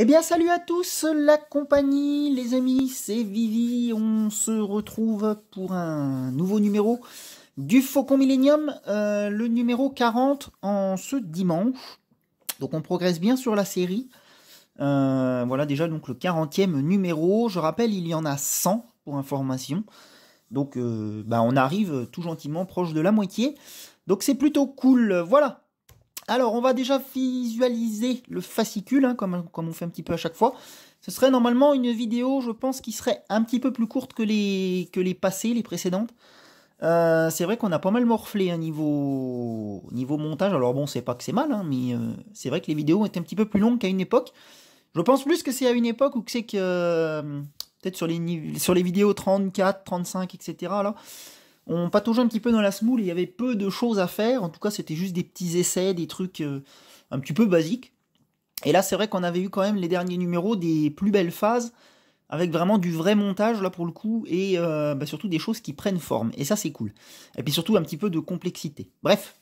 Eh bien, salut à tous, la compagnie, les amis, c'est Vivi. On se retrouve pour un nouveau numéro du Faucon Millennium, euh, le numéro 40 en ce dimanche. Donc, on progresse bien sur la série. Euh, voilà déjà donc le 40e numéro. Je rappelle, il y en a 100 pour information. Donc, euh, bah, on arrive tout gentiment proche de la moitié. Donc, c'est plutôt cool. Voilà. Alors, on va déjà visualiser le fascicule, hein, comme, on fait un petit peu à chaque fois. Ce serait normalement une vidéo, je pense, qui serait un petit peu plus courte que les, que les passées, les précédentes. Euh, c'est vrai qu'on a pas mal morflé un hein, niveau, niveau montage. Alors bon, c'est pas que c'est mal, hein, mais euh, c'est vrai que les vidéos étaient un petit peu plus longues qu'à une époque. Je pense plus que c'est à une époque où c'est que... Euh, peut-être sur les, sur les vidéos 34, 35, etc. Là, on pataugeait un petit peu dans la semoule, il y avait peu de choses à faire, en tout cas c'était juste des petits essais, des trucs euh, un petit peu basiques. Et là c'est vrai qu'on avait eu quand même les derniers numéros des plus belles phases, avec vraiment du vrai montage là pour le coup, et euh, bah, surtout des choses qui prennent forme, et ça c'est cool. Et puis surtout un petit peu de complexité. Bref,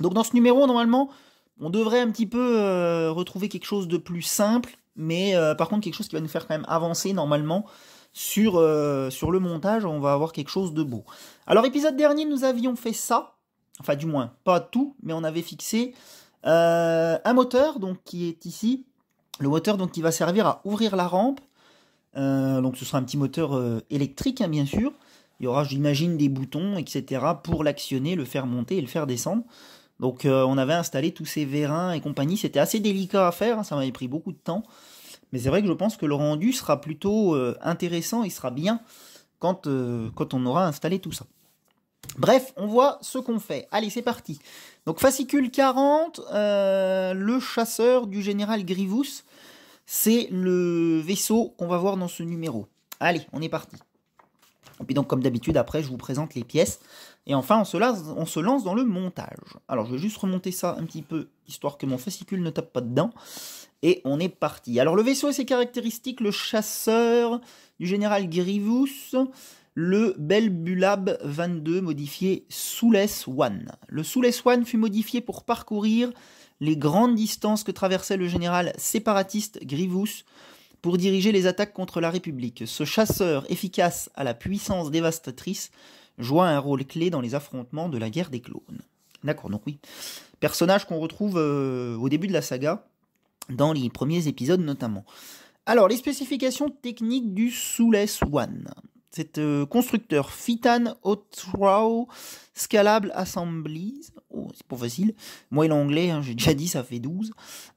donc dans ce numéro normalement, on devrait un petit peu euh, retrouver quelque chose de plus simple, mais par contre quelque chose qui va nous faire quand même avancer normalement sur, euh, sur le montage, on va avoir quelque chose de beau. Alors, épisode dernier, nous avions fait ça, enfin du moins, pas tout, mais on avait fixé euh, un moteur, donc qui est ici, le moteur donc qui va servir à ouvrir la rampe, euh, donc ce sera un petit moteur électrique, hein, bien sûr. Il y aura, j'imagine, des boutons, etc. pour l'actionner, le faire monter et le faire descendre. Donc on avait installé tous ces vérins et compagnie. C'était assez délicat à faire, hein, ça m'avait pris beaucoup de temps. Mais c'est vrai que je pense que le rendu sera plutôt euh, intéressant, il sera bien quand, euh, quand on aura installé tout ça. Bref, on voit ce qu'on fait. Allez, c'est parti. Donc fascicule 40, euh, le chasseur du général Grivous, c'est le vaisseau qu'on va voir dans ce numéro. Allez, on est parti. Et puis donc comme d'habitude, après, je vous présente les pièces. Et enfin, on se, lance, on se lance dans le montage. Alors je vais juste remonter ça un petit peu, histoire que mon fascicule ne tape pas dedans. Et on est parti. Alors le vaisseau et ses caractéristiques, le chasseur du général Grivous, le Belbulab 22 modifié Souless One. Le Souless One fut modifié pour parcourir les grandes distances que traversait le général séparatiste Grivous pour diriger les attaques contre la République. Ce chasseur efficace à la puissance dévastatrice joua un rôle clé dans les affrontements de la guerre des clones. D'accord, donc oui. Personnage qu'on retrouve euh, au début de la saga, dans les premiers épisodes notamment. Alors, les spécifications techniques du Souless One. C'est euh, constructeur Fitan Outrow Scalable Assemblies. Oh, c'est pas facile. Moi et l'anglais, hein, j'ai déjà dit, ça fait 12.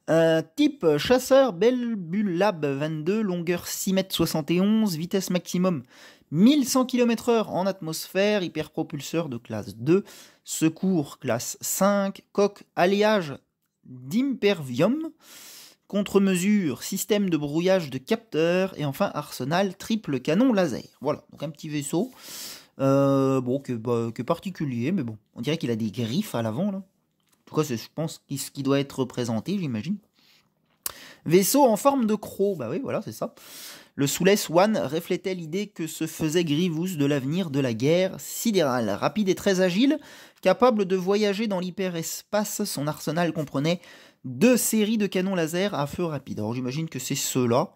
Euh, type chasseur Belbulab 22, longueur 6 m 71, vitesse maximum 1100 km/h en atmosphère, hyperpropulseur de classe 2, secours classe 5, coque alliage d'impervium contre-mesures, système de brouillage de capteurs, et enfin arsenal triple canon laser. Voilà, donc un petit vaisseau, euh, bon, bah, que, particulier, mais bon, on dirait qu'il a des griffes à l'avant, là. En tout cas, je pense ce qui doit être représenté, j'imagine. Vaisseau en forme de croc, bah oui, voilà, c'est ça. Le Souless One reflétait l'idée que se faisait Grivous de l'avenir de la guerre sidérale. Rapide et très agile, capable de voyager dans l'hyperespace, son arsenal comprenait deux séries de canons laser à feu rapide. Alors j'imagine que c'est ceux-là,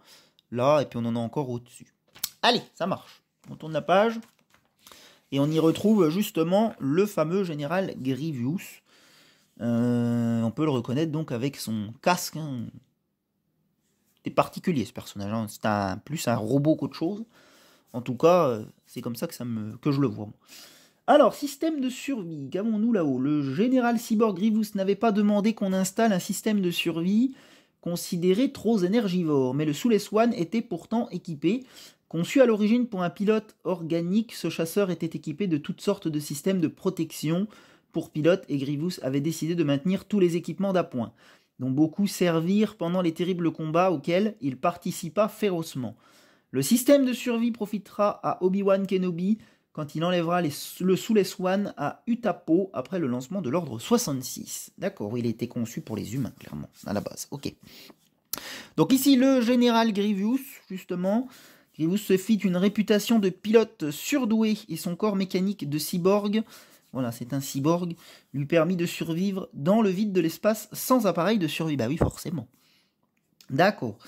là, et puis on en a encore au-dessus. Allez, ça marche. On tourne la page, et on y retrouve justement le fameux général Grievous. Euh, on peut le reconnaître donc avec son casque. Hein. C'est particulier ce personnage, hein. c'est un, plus un robot qu'autre chose. En tout cas, euh, c'est comme ça que, me, que je le vois. Alors, système de survie, qu'avons-nous là-haut Le général cyborg Grivous n'avait pas demandé qu'on installe un système de survie considéré trop énergivore, mais le s One était pourtant équipé. Conçu à l'origine pour un pilote organique, ce chasseur était équipé de toutes sortes de systèmes de protection pour pilote et Grivous avait décidé de maintenir tous les équipements d'appoint, dont beaucoup servirent pendant les terribles combats auxquels il participa férocement. Le système de survie profitera à Obi-Wan Kenobi, quand il enlèvera le sous Swan à Utapo après le lancement de l'ordre 66. D'accord, il était conçu pour les humains, clairement, à la base. Ok. Donc ici, le général Grievous, justement. Grievous se fit une réputation de pilote surdoué et son corps mécanique de cyborg, voilà, c'est un cyborg, lui permit de survivre dans le vide de l'espace sans appareil de survie. Bah oui, forcément. D'accord.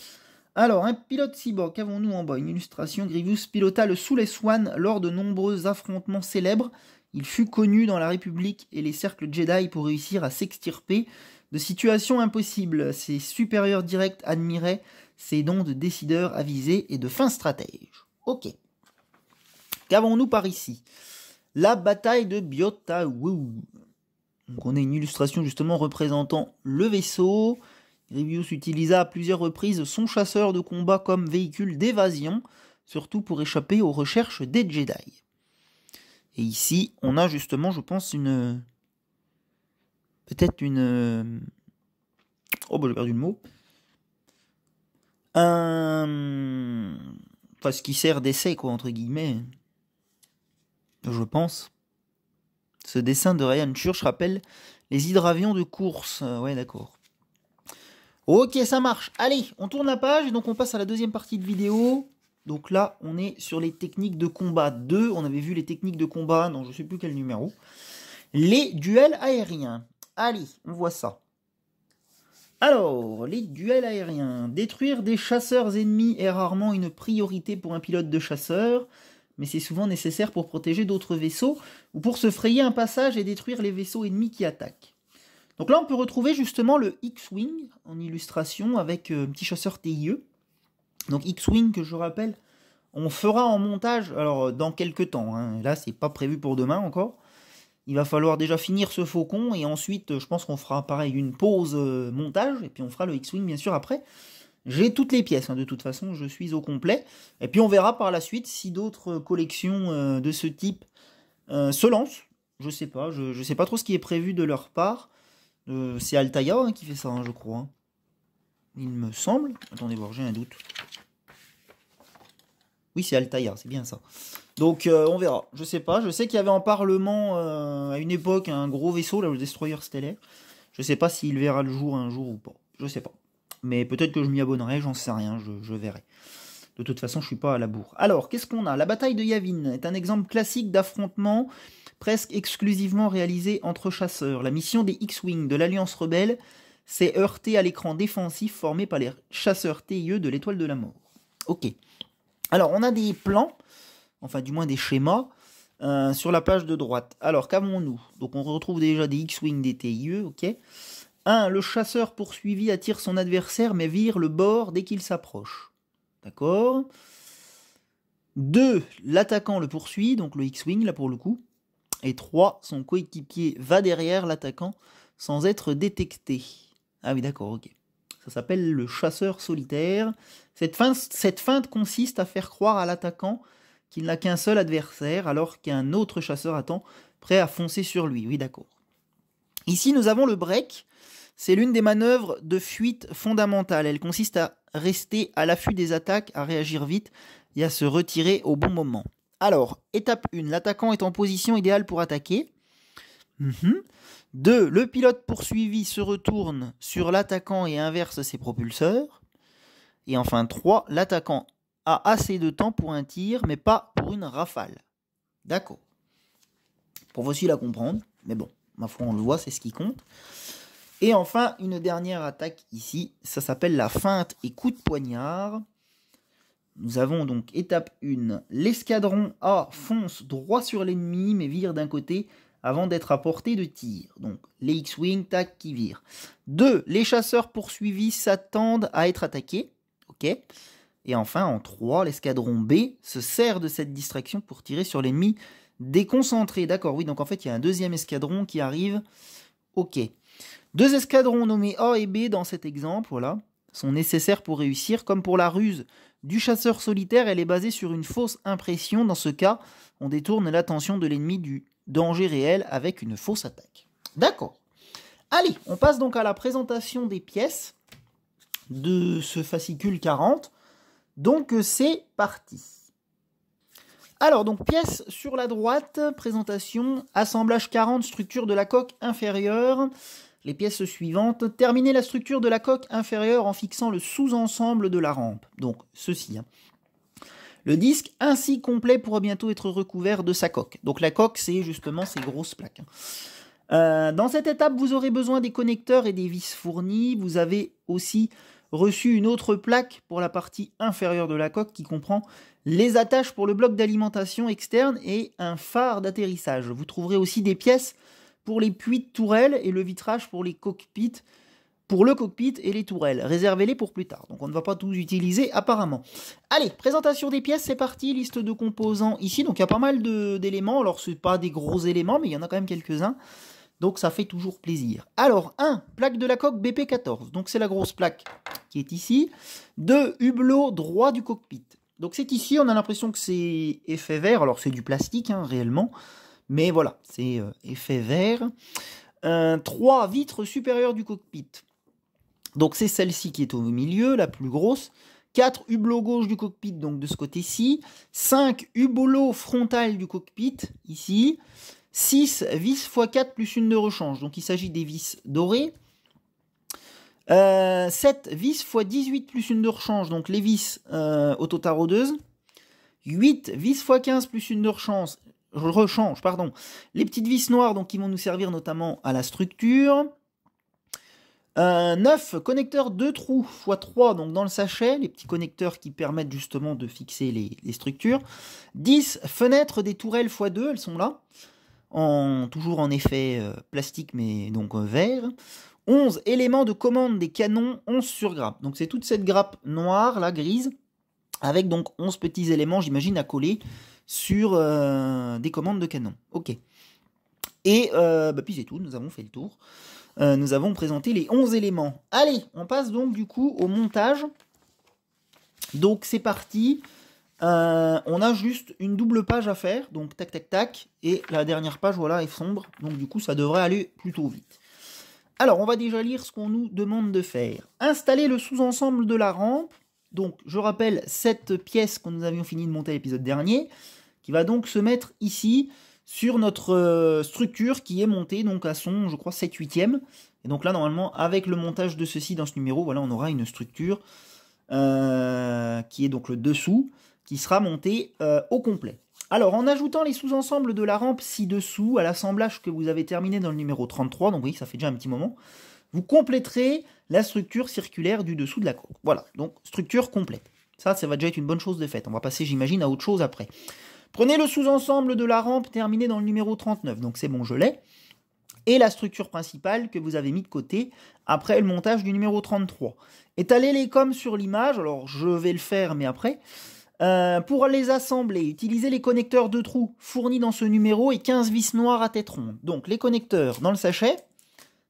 Alors, un pilote cyborg, qu'avons-nous en bas Une illustration, Grievous pilota le Soul Swan lors de nombreux affrontements célèbres. Il fut connu dans la République et les cercles Jedi pour réussir à s'extirper de situations impossibles. Ses supérieurs directs admiraient ses dons de décideurs avisés et de fin stratège. Ok. Qu'avons-nous par ici La bataille de Biota. on a une illustration justement représentant le vaisseau. Grievous utilisa à plusieurs reprises son chasseur de combat comme véhicule d'évasion, surtout pour échapper aux recherches des Jedi. Et ici, on a justement, je pense, une. Peut-être une. Oh, bah j'ai perdu le mot. Un. Enfin, ce qui sert d'essai, quoi, entre guillemets. Je pense. Ce dessin de Ryan Church rappelle les hydravions de course. Euh, ouais, d'accord. Ok, ça marche. Allez, on tourne la page et donc on passe à la deuxième partie de vidéo. Donc là, on est sur les techniques de combat 2. On avait vu les techniques de combat non, je ne sais plus quel numéro. Les duels aériens. Allez, on voit ça. Alors, les duels aériens. Détruire des chasseurs ennemis est rarement une priorité pour un pilote de chasseur, mais c'est souvent nécessaire pour protéger d'autres vaisseaux ou pour se frayer un passage et détruire les vaisseaux ennemis qui attaquent. Donc là, on peut retrouver justement le X-Wing en illustration avec un euh, petit chasseur TIE. Donc X-Wing que je rappelle, on fera en montage, alors euh, dans quelques temps, hein. là c'est pas prévu pour demain encore. Il va falloir déjà finir ce faucon et ensuite euh, je pense qu'on fera pareil une pause montage et puis on fera le X-Wing bien sûr après. J'ai toutes les pièces, hein, de toute façon je suis au complet. Et puis on verra par la suite si d'autres collections de ce type se lancent. Je sais pas, je, ne sais pas trop ce qui est prévu de leur part. Euh, c'est Altaïa hein, qui fait ça, hein, je crois. Hein. Il me semble. Attendez voir, j'ai un doute. Oui, c'est Altaïa, c'est bien ça. Donc euh, on verra. Je sais pas. Je sais qu'il y avait en Parlement euh, à une époque un gros vaisseau, là, le Destroyer Stellaire. Je sais pas s'il verra le jour un jour ou pas. Je sais pas. Mais peut-être que je m'y abonnerai, j'en sais rien, je, verrai. De toute façon, je suis pas à la bourre. Alors, qu'est-ce qu'on a La bataille de Yavin est un exemple classique d'affrontement presque exclusivement réalisé entre chasseurs. La mission des X-Wing de l'Alliance Rebelle s'est heurtée à l'écran défensif formé par les chasseurs TIE de l'Étoile de la Mort. Ok. Alors, on a des plans, enfin du moins des schémas, euh, sur la page de droite. Alors, qu'avons-nous Donc, on retrouve déjà des X-Wing, des TIE, ok 1. Le chasseur poursuivi attire son adversaire mais vire le bord dès qu'il s'approche. D'accord 2. L'attaquant le poursuit, donc le X-Wing là pour le coup. Et 3, son coéquipier va derrière l'attaquant sans être détecté. Ah oui, d'accord, ok. Ça s'appelle le chasseur solitaire. Cette feinte, consiste à faire croire à l'attaquant qu'il n'a qu'un seul adversaire alors qu'un autre chasseur attend, prêt à foncer sur lui. Oui, d'accord. Ici, nous avons le break. C'est l'une des manœuvres de fuite fondamentales. Elle consiste à rester à l'affût des attaques, à réagir vite et à se retirer au bon moment. Alors, étape 1, l'attaquant est en position idéale pour attaquer. 2. Mhm. Le pilote poursuivi se retourne sur l'attaquant et inverse ses propulseurs. Et enfin 3. L'attaquant a assez de temps pour un tir, mais pas pour une rafale. D'accord. Pour voici la comprendre, mais bon, ma foi, on le voit, c'est ce qui compte. Et enfin, une dernière attaque ici, ça s'appelle la feinte et coup de poignard. Nous avons donc étape 1. L'escadron A fonce droit sur l'ennemi mais vire d'un côté avant d'être à portée de tir. Donc les X-Wing, tac, qui virent. 2. Les chasseurs poursuivis s'attendent à être attaqués. Ok. Et enfin, en 3, l'escadron B se sert de cette distraction pour tirer sur l'ennemi déconcentré. D'accord, oui, donc en fait, il y a un deuxième escadron qui arrive. Ok. Deux escadrons nommés A et B dans cet exemple, voilà, sont nécessaires pour réussir, comme pour la ruse du chasseur solitaire, elle est basée sur une fausse impression. Dans ce cas, on détourne l'attention de l'ennemi du danger réel avec une fausse attaque. D'accord. Allez, on passe donc à la présentation des pièces de ce fascicule 40. Donc euh, c'est parti. Alors, donc pièce sur la droite, présentation, assemblage 40, structure de la coque inférieure. Les pièces suivantes, terminez la structure de la coque inférieure en fixant le sous-ensemble de la rampe, donc ceci. Hein. Le disque ainsi complet pourra bientôt être recouvert de sa coque. Donc la coque, c'est justement ces grosses plaques. Hein. Euh, dans cette étape, vous aurez besoin des connecteurs et des vis fournis. Vous avez aussi reçu une autre plaque pour la partie inférieure de la coque qui comprend les attaches pour le bloc d'alimentation externe et un phare d'atterrissage. Vous trouverez aussi des pièces pour les puits de tourelles et le vitrage pour les cockpits pour le cockpit et les tourelles. Réservez-les pour plus tard. Donc on ne va pas tous utiliser apparemment. Allez, présentation des pièces, c'est parti. Liste de composants ici. Donc il y a pas mal d'éléments. Alors ce n'est pas des gros éléments, mais il y en a quand même quelques-uns. Donc ça fait toujours plaisir. Alors un, Plaque de la coque BP14. Donc c'est la grosse plaque qui est ici. 2. Hublot droit du cockpit. Donc c'est ici, on a l'impression que c'est effet vert. Alors c'est du plastique hein, réellement. Mais voilà, c'est euh, effet vert. Un 3 vitres supérieures du cockpit. Donc c'est celle-ci qui est au milieu, la plus grosse. 4 hublots gauche du cockpit, donc de ce côté-ci. 5 hublots frontal du cockpit, ici. 6 vis x 4 plus une de rechange, donc il s'agit des vis dorées. 7 euh, vis x 18 plus une de rechange, donc les vis euh, autotarodeuses. 8 vis x 15 plus une de rechange, rechange, pardon, les petites vis noires donc, qui vont nous servir notamment à la structure. 9, euh, connecteurs 2 trous x3 donc dans le sachet, les petits connecteurs qui permettent justement de fixer les, structures. 10, fenêtres des tourelles x2, elles sont là, en, toujours en effet euh, plastique mais donc euh, vert. 11, éléments de commande des canons 11 sur grappe. Donc c'est toute cette grappe noire, la grise, avec donc 11 petits éléments, j'imagine, à coller sur euh, des commandes de canon. Ok. Et euh, bah, puis c'est tout, nous avons fait le tour. Euh, nous avons présenté les 11 éléments. Allez, on passe donc du coup au montage. Donc c'est parti. on a juste une double page à faire, donc tac tac tac, et la dernière page voilà est sombre, donc du coup ça devrait aller plutôt vite. Alors on va déjà lire ce qu'on nous demande de faire. Installer le sous-ensemble de la rampe, donc je rappelle cette pièce qu'on nous avions fini de monter l'épisode dernier, il va donc se mettre ici sur notre euh, structure qui est montée donc à son, je crois, 7 8e. Et donc là, normalement, avec le montage de ceci dans ce numéro, voilà, on aura une structure euh, qui est donc le dessous, qui sera montée euh, au complet. Alors, en ajoutant les sous-ensembles de la rampe ci-dessous à l'assemblage que vous avez terminé dans le numéro 33, donc oui, ça fait déjà un petit moment, vous compléterez la structure circulaire du dessous de la courbe. Voilà, donc structure complète. Ça, ça va déjà être une bonne chose de faite. On va passer, j'imagine, à autre chose après. Prenez le sous-ensemble de la rampe terminée dans le numéro 39, donc c'est bon, je l'ai. Et la structure principale que vous avez mis de côté après le montage du numéro 33. Étalez les comme sur l'image, alors je vais le faire, mais après. Euh, pour les assembler, utilisez les connecteurs de trous fournis dans ce numéro et 15 vis noires à tête ronde. Donc les connecteurs dans le sachet,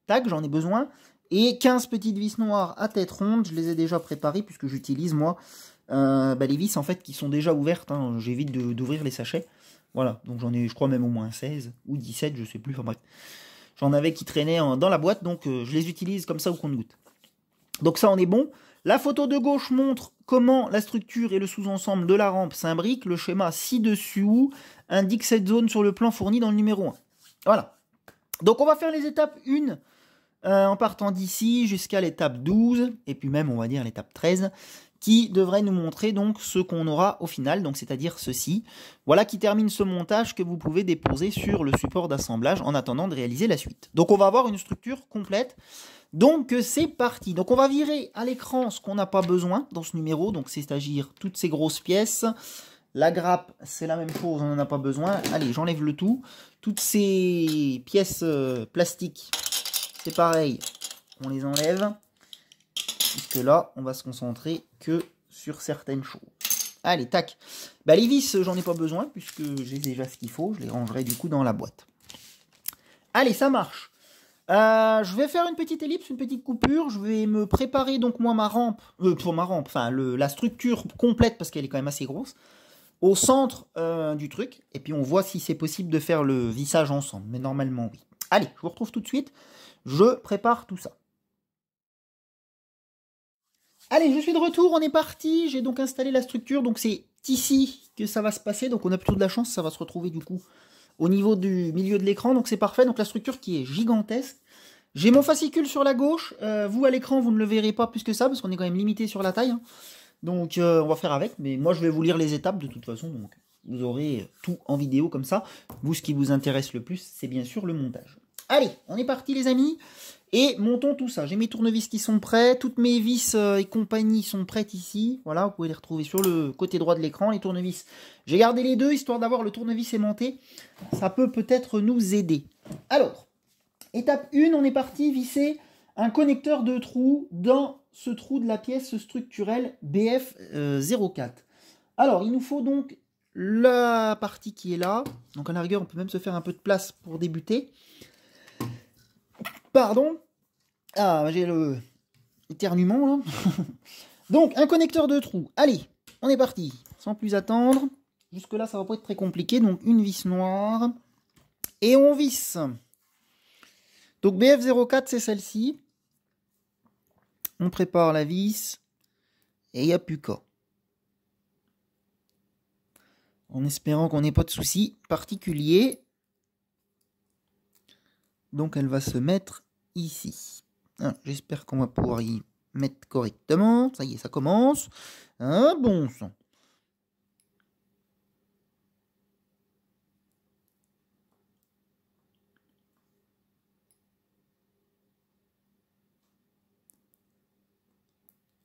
tac, j'en ai besoin, et 15 petites vis noires à tête ronde, je les ai déjà préparées puisque j'utilise moi euh, bah, les vis en fait qui sont déjà ouvertes, hein. j'évite d'ouvrir les sachets. Voilà, donc j'en ai, je crois même au moins 16 ou 17, je sais plus, enfin bref. J'en avais qui traînaient dans la boîte, donc euh, je les utilise comme ça au compte-goutte. Donc ça, on est bon. La photo de gauche montre comment la structure et le sous-ensemble de la rampe s'imbriquent. Le schéma ci-dessous indique cette zone sur le plan fourni dans le numéro 1. Voilà. Donc on va faire les étapes 1 euh, en partant d'ici jusqu'à l'étape 12, et puis même on va dire l'étape 13 qui devrait nous montrer donc ce qu'on aura au final, donc c'est-à-dire ceci. Voilà qui termine ce montage que vous pouvez déposer sur le support d'assemblage en attendant de réaliser la suite. Donc on va avoir une structure complète. Donc c'est parti. Donc on va virer à l'écran ce qu'on n'a pas besoin dans ce numéro, donc c'est-à-dire toutes ces grosses pièces. La grappe, c'est la même chose, on n'en a pas besoin. Allez, j'enlève le tout. Toutes ces pièces euh, plastiques, c'est pareil, on les enlève. Puisque là, on va se concentrer que sur certaines choses. Allez, tac. Bah, les vis, j'en ai pas besoin puisque j'ai déjà ce qu'il faut. Je les rangerai du coup dans la boîte. Allez, ça marche. Euh, je vais faire une petite ellipse, une petite coupure. Je vais me préparer donc moi ma rampe, euh, pour ma rampe, enfin la structure complète parce qu'elle est quand même assez grosse, au centre euh, du truc. Et puis on voit si c'est possible de faire le vissage ensemble. Mais normalement oui. Allez, je vous retrouve tout de suite. Je prépare tout ça. Allez, je suis de retour, on est parti. J'ai donc installé la structure, donc c'est ici que ça va se passer. Donc on a plutôt de la chance, ça va se retrouver du coup au niveau du milieu de l'écran. Donc c'est parfait. Donc la structure qui est gigantesque. J'ai mon fascicule sur la gauche. Euh, vous à l'écran, vous ne le verrez pas plus que ça parce qu'on est quand même limité sur la taille. Hein. Donc euh, on va faire avec. Mais moi je vais vous lire les étapes de toute façon. Donc vous aurez tout en vidéo comme ça. Vous, ce qui vous intéresse le plus, c'est bien sûr le montage. Allez, on est parti les amis. Et montons tout ça. J'ai mes tournevis qui sont prêts, toutes mes vis euh, et compagnie sont prêtes ici. Voilà, vous pouvez les retrouver sur le côté droit de l'écran, les tournevis. J'ai gardé les deux, histoire d'avoir le tournevis aimanté. Ça peut peut-être nous aider. Alors, étape 1, on est parti visser un connecteur de trou dans ce trou de la pièce structurelle BF04. Euh, Alors, il nous faut donc la partie qui est là. Donc en la on peut même se faire un peu de place pour débuter. Pardon Ah, j'ai le éternuement là. Donc, un connecteur de trou. Allez, on est parti. Sans plus attendre. Jusque-là, ça va pas être très compliqué. Donc, une vis noire. Et on visse. Donc, BF04, c'est celle-ci. On prépare la vis. Et il n'y a plus qu'à. En espérant qu'on n'ait pas de soucis particuliers. Donc elle va se mettre ici. Hein, j'espère qu'on va pouvoir y mettre correctement. Ça y est, ça commence. Un hein, bon sang.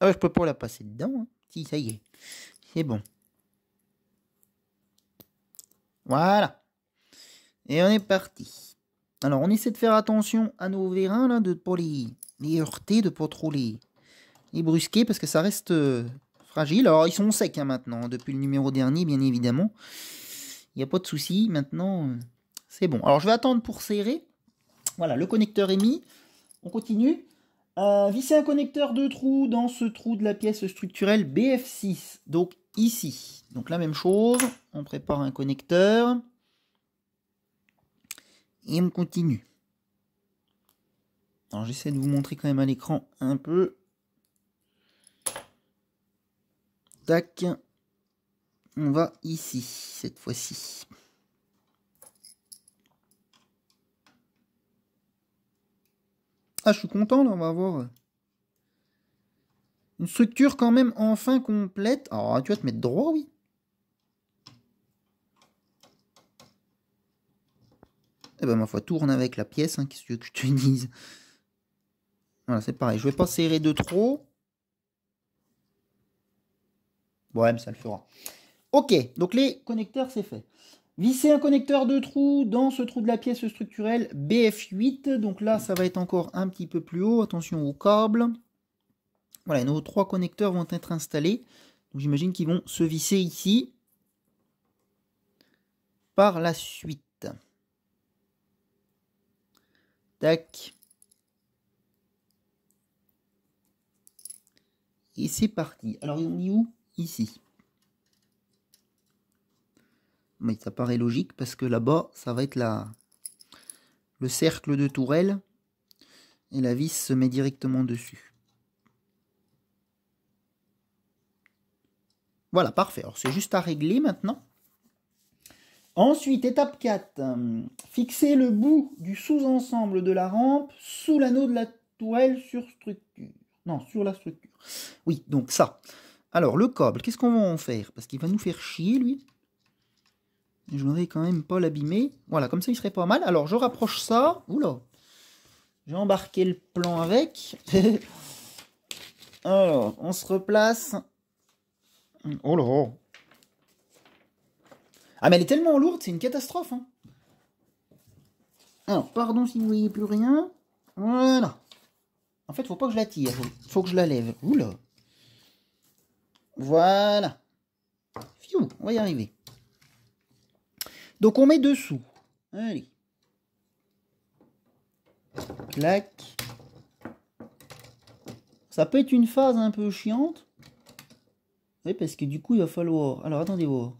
Ah, je peux pas la passer dedans. Hein. Si, ça y est. C'est bon. Voilà. Et on est parti. Alors, on essaie de faire attention à nos vérins, là, de ne pas les, heurter, de ne pas trop les, brusquer, parce que ça reste euh, fragile. Alors, ils sont secs hein, maintenant, depuis le numéro dernier, bien évidemment. Il n'y a pas de souci, maintenant, euh, c'est bon. Alors, je vais attendre pour serrer. Voilà, le connecteur est mis. On continue. Euh, visser un connecteur de trou dans ce trou de la pièce structurelle BF6. Donc ici. Donc la même chose. On prépare un connecteur et on continue. Alors j'essaie de vous montrer quand même à l'écran un peu. Tac. On va ici, cette fois-ci. Ah, je suis content, là, on va avoir une structure quand même enfin complète. Alors, ah, tu vas te mettre droit, oui. Eh ben, ma foi, tourne avec la pièce, hein, qu'est-ce que tu Voilà, c'est pareil. Je vais pas serrer de trop. Ouais, mais ça le fera. Ok, donc les connecteurs, c'est fait. Visser un connecteur de trou dans ce trou de la pièce structurelle BF8. Donc là, ça va être encore un petit peu plus haut. Attention au câble. Voilà, nos trois connecteurs vont être installés. Donc j'imagine qu'ils vont se visser ici par la suite. Et c'est parti. Alors, on est où Ici. Mais ça paraît logique parce que là-bas, ça va être la... le cercle de tourelle. Et la vis se met directement dessus. Voilà, parfait. Alors, c'est juste à régler maintenant. Ensuite, étape 4, euh, fixer le bout du sous-ensemble de la rampe sous l'anneau de la toile sur structure. Non, sur la structure. Oui, donc ça. Alors, le câble, qu'est-ce qu'on va en faire Parce qu'il va nous faire chier, lui. Je voudrais quand même pas l'abîmer. Voilà, comme ça, il serait pas mal. Alors, je rapproche ça. Oula J'ai embarqué le plan avec. Alors, on se replace. Oh là ah mais elle est tellement lourde, c'est une catastrophe. Hein. Alors, pardon si vous voyez plus rien. Voilà. En fait, faut pas que je la tire. Faut que je la lève. Oula. Voilà. Fiou, on va y arriver. Donc on met dessous. Allez. Clac. Ça peut être une phase un peu chiante. Oui, parce que du coup, il va falloir... Alors, attendez vous...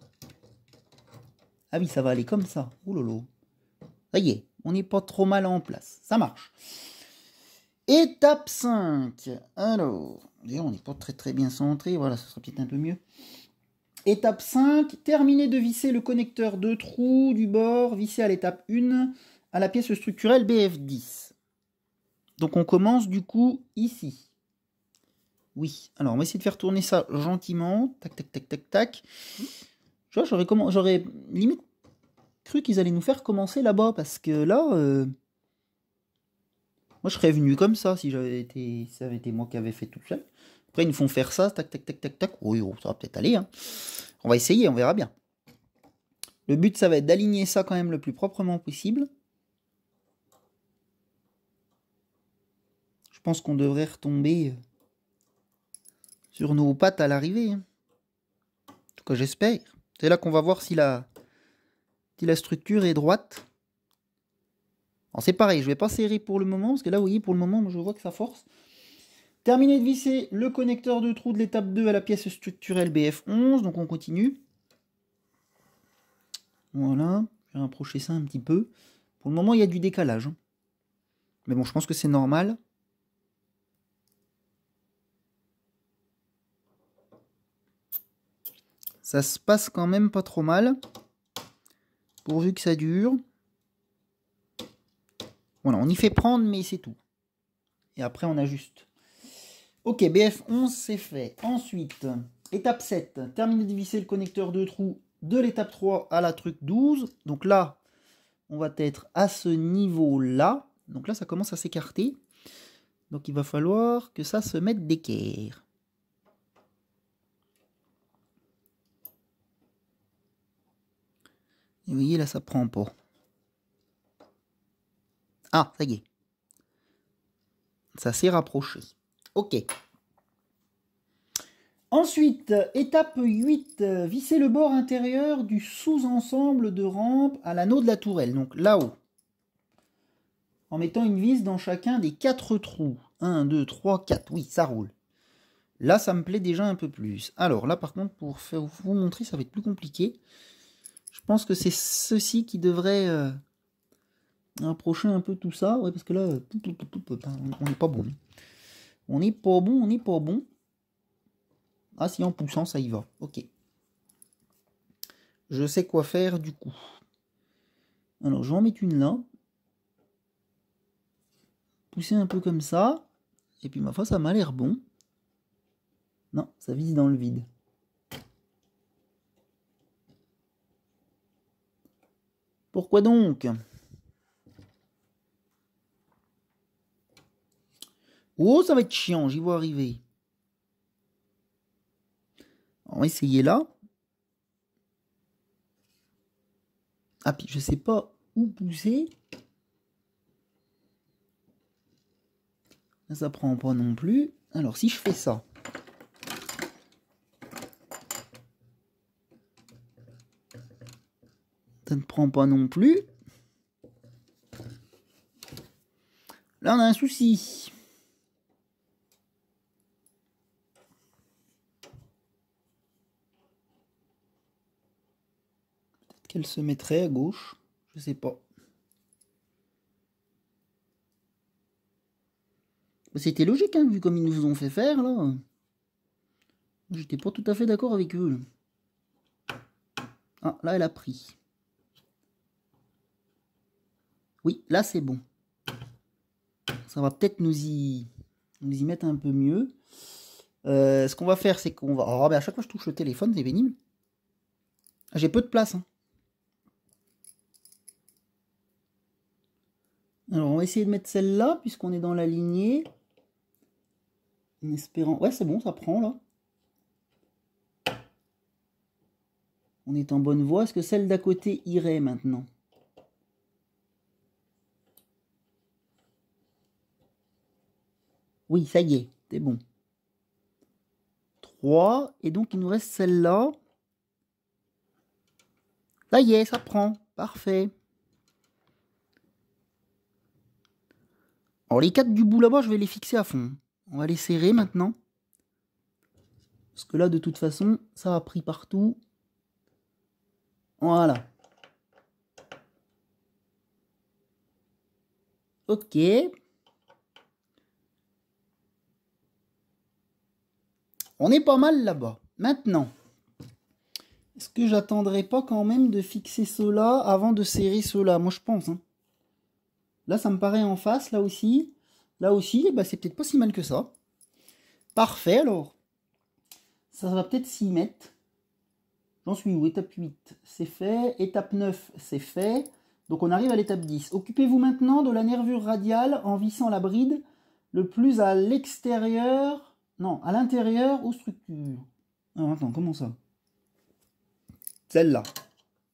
Ah oui, ça va aller comme ça. lolo. Ça y est, on n'est pas trop mal en place. Ça marche. Étape 5. Alors, d'ailleurs, on n'est pas très très bien centré. Voilà, ce sera peut-être un peu mieux. Étape 5. Terminer de visser le connecteur de trou du bord, visser à l'étape 1, à la pièce structurelle BF10. Donc on commence du coup ici. Oui, alors on va essayer de faire tourner ça gentiment. Tac, tac, tac, tac, tac. Tu j'aurais, comment j'aurais limite cru qu'ils allaient nous faire commencer là-bas, parce que là... Euh, moi, je serais venu comme ça si j'avais été, ça avait été moi qui avais fait tout ça Après, ils nous font faire ça, tac, tac, tac, tac, tac. Oh, oui, oh, ça va peut-être aller. Hein. On va essayer, on verra bien. Le but, ça va être d'aligner ça quand même le plus proprement possible. Je pense qu'on devrait retomber euh, sur nos pattes à l'arrivée. Hein. En tout cas, j'espère. C'est là qu'on va voir si la, si la structure est droite. C'est pareil, je ne vais pas serrer pour le moment, parce que là, vous voyez, pour le moment, je vois que ça force. Terminé de visser le connecteur de trou de l'étape 2 à la pièce structurelle BF11, donc on continue. Voilà, je vais rapprocher ça un petit peu. Pour le moment, il y a du décalage. Hein. Mais bon, je pense que c'est normal. Ça se passe quand même pas trop mal. Pourvu que ça dure. Voilà, on y fait prendre, mais c'est tout. Et après, on ajuste. Ok, bf on c'est fait. Ensuite, étape 7. Terminer de visser le connecteur de trou de l'étape 3 à la truc 12. Donc là, on va être à ce niveau-là. Donc là, ça commence à s'écarter. Donc il va falloir que ça se mette d'équerre. vous voyez, là, ça prend pas. Ah, ça y est. Ça s'est rapproché. Ok. Ensuite, étape 8, euh, vissez le bord intérieur du sous-ensemble de rampe à l'anneau de la tourelle, donc là-haut. En mettant une vis dans chacun des quatre trous. 1, 2, 3, 4. Oui, ça roule. Là, ça me plaît déjà un peu plus. Alors là, par contre, pour vous montrer, ça va être plus compliqué. Je pense que c'est ceci qui devrait euh, approcher un peu tout ça. Oui, parce que là, on n'est pas bon. On n'est pas bon, on n'est pas bon. Ah si, en poussant, ça y va. Ok. Je sais quoi faire du coup. Alors, je vais en mettre une là. Pousser un peu comme ça. Et puis, ma foi, ça m'a l'air bon. Non, ça vise dans le vide. Pourquoi donc Oh, ça va être chiant, j'y vois arriver. On va essayer là. Ah, puis je sais pas où pousser. Là, ça prend pas non plus. Alors, si je fais ça. ne prend pas non plus. Là, on a un souci. Peut-être qu'elle se mettrait à gauche, je sais pas. Bah, c'était logique, hein, vu comme ils nous ont fait faire, là. J'étais pas tout à fait d'accord avec eux. Ah, là, elle a pris. Oui, là c'est bon. Ça va peut-être nous y, nous y mettre un peu mieux. Euh, ce qu'on va faire, c'est qu'on va... Oh, à chaque fois que je touche le téléphone, c'est pénible. J'ai peu de place. Hein. Alors, on va essayer de mettre celle-là, puisqu'on est dans la lignée. En espérant... Ouais, c'est bon, ça prend, là. On est en bonne voie. Est-ce que celle d'à côté irait, maintenant Oui, ça y est, c'est bon. 3. Et donc, il nous reste celle-là. Ça y est, ça prend. Parfait. Alors, les 4 du bout là-bas, je vais les fixer à fond. On va les serrer maintenant. Parce que là, de toute façon, ça a pris partout. Voilà. Ok. On est pas mal là-bas. Maintenant, est-ce que j'attendrai pas quand même de fixer cela avant de serrer cela Moi, je pense. Hein. Là, ça me paraît en face, là aussi. Là aussi, eh ben, c'est peut-être pas si mal que ça. Parfait, alors. Ça va peut-être s'y mettre. J'en suis où Étape 8, c'est fait. Étape 9, c'est fait. Donc on arrive à l'étape 10. Occupez-vous maintenant de la nervure radiale en vissant la bride le plus à l'extérieur non, à l'intérieur aux structures. attends, comment ça Celle-là.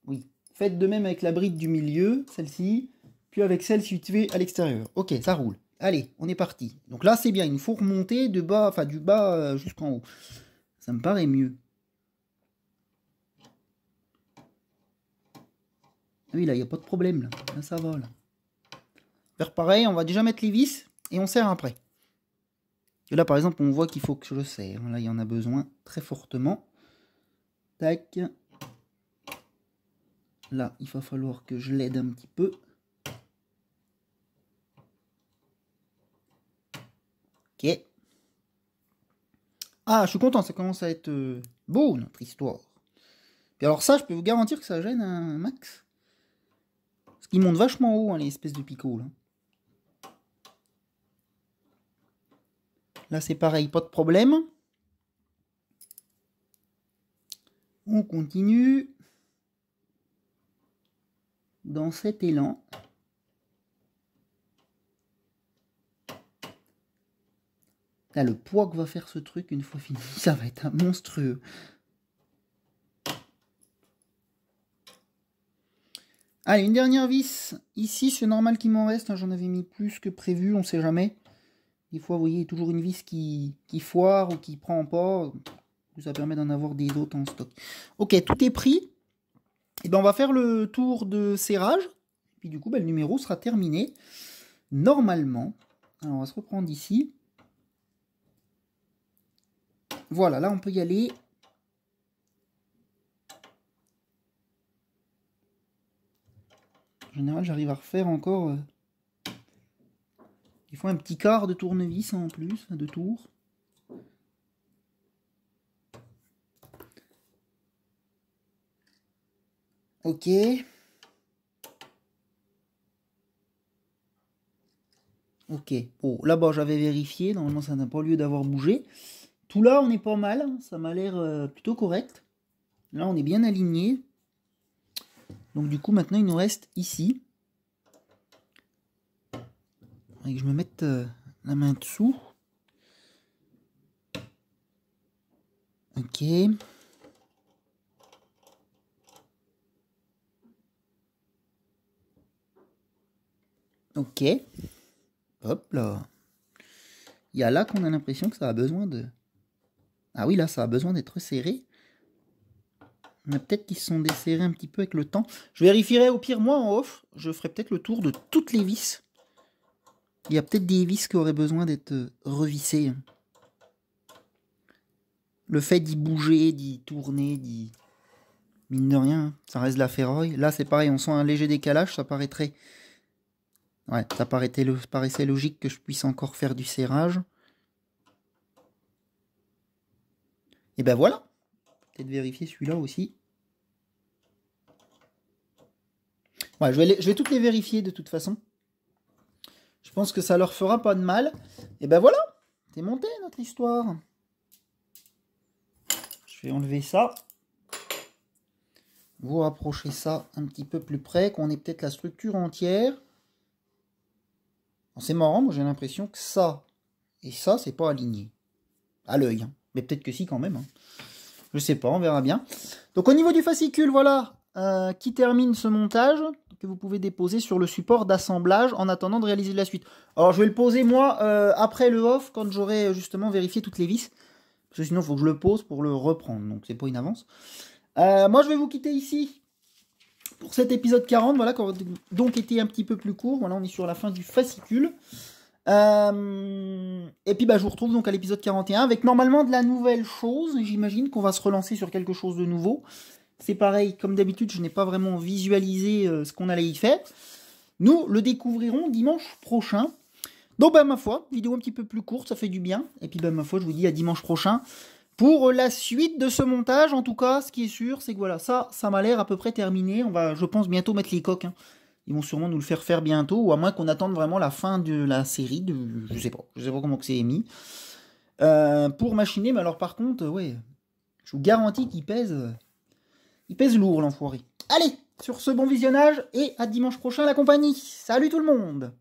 Oui. Faites de même avec la bride du milieu, celle-ci, puis avec celle située à l'extérieur. Ok, ça roule. Allez, on est parti. Donc là, c'est bien, il faut remonter de bas, enfin du bas euh, jusqu'en haut. Ça me paraît mieux. Ah oui, là, il n'y a pas de problème. Là. ça va. Là. Faire pareil, on va déjà mettre les vis et on serre après. Et là, par exemple, on voit qu'il faut que je le serre. Là, il y en a besoin très fortement. Tac. Là, il va falloir que je l'aide un petit peu. Ok. Ah, je suis content, ça commence à être euh, beau, notre histoire. Et alors ça, je peux vous garantir que ça gêne un max. Parce qu'il monte vachement haut, hein, les espèces de picots, là. Là, c'est pareil, pas de problème. On continue dans cet élan. Là, le poids que va faire ce truc une fois fini, ça va être un monstrueux. Allez, une dernière vis. Ici, c'est normal qu'il m'en reste. Hein, j'en avais mis plus que prévu, on sait jamais. Des fois, vous voyez, toujours une vis qui, qui foire ou qui prend pas. Ça permet d'en avoir des autres en stock. Ok, tout est pris. Et eh ben, on va faire le tour de serrage. puis du coup, ben, le numéro sera terminé. Normalement. Alors, on va se reprendre ici. Voilà, là, on peut y aller. En général, j'arrive à refaire encore euh, il faut un petit quart de tournevis en plus, de tour. Ok. Ok. Oh, là-bas, j'avais vérifié. Normalement, ça n'a pas lieu d'avoir bougé. Tout là, on est pas mal. Ça m'a l'air euh, plutôt correct. Là, on est bien aligné. Donc, du coup, maintenant, il nous reste ici que je me mette euh, la main dessous. Ok. Ok. Hop là. Il y a là qu'on a l'impression que ça a besoin de... Ah oui, là, ça a besoin d'être serré. Mais peut-être qu'ils se sont desserrés un petit peu avec le temps. Je vérifierai au pire, moi, en off. Je ferai peut-être le tour de toutes les vis. Il y a peut-être des vis qui auraient besoin d'être euh, revissées. Le fait d'y bouger, d'y tourner, d'y... Mine de rien, ça reste de la ferroille. Là, c'est pareil, on sent un léger décalage, ça paraîtrait... Ouais, ça paraissait logique que je puisse encore faire du serrage. Et ben voilà Peut-être vérifier celui-là aussi. Ouais, je vais, je vais toutes les vérifier de toute façon. Je pense que ça leur fera pas de mal. Et ben voilà, c'est monté notre histoire. Je vais enlever ça. Vous rapprochez ça un petit peu plus près, qu'on ait peut-être la structure entière. c'est marrant, moi j'ai l'impression que ça et ça, c'est pas aligné. À l'œil, hein. mais peut-être que si quand même. Hein. Je sais pas, on verra bien. Donc au niveau du fascicule, voilà, euh, qui termine ce montage que vous pouvez déposer sur le support d'assemblage en attendant de réaliser la suite. Alors je vais le poser moi euh, après le off quand j'aurai euh, justement vérifié toutes les vis. Parce que sinon il faut que je le pose pour le reprendre, donc c'est pas une avance. moi je vais vous quitter ici pour cet épisode 40, voilà, qui a donc été un petit peu plus court. Voilà, on est sur la fin du fascicule. et puis bah, je vous retrouve donc à l'épisode 41 avec normalement de la nouvelle chose. J'imagine qu'on va se relancer sur quelque chose de nouveau. C'est pareil, comme d'habitude, je n'ai pas vraiment visualisé euh, ce qu'on allait y faire. Nous le découvrirons dimanche prochain. Donc, ben, ma foi, vidéo un petit peu plus courte, ça fait du bien. Et puis, ben, ma foi, je vous dis à dimanche prochain pour la suite de ce montage. En tout cas, ce qui est sûr, c'est que voilà, ça, ça m'a l'air à peu près terminé. On va, je pense, bientôt mettre les coques. Hein. Ils vont sûrement nous le faire faire bientôt, ou à moins qu'on attende vraiment la fin de la série. De, je sais pas, je sais pas comment que c'est émis. Euh, pour machiner, mais alors par contre, ouais, je vous garantis qu'il pèse. Il pèse lourd l'enfoiré. Allez, sur ce bon visionnage et à dimanche prochain la compagnie. Salut tout le monde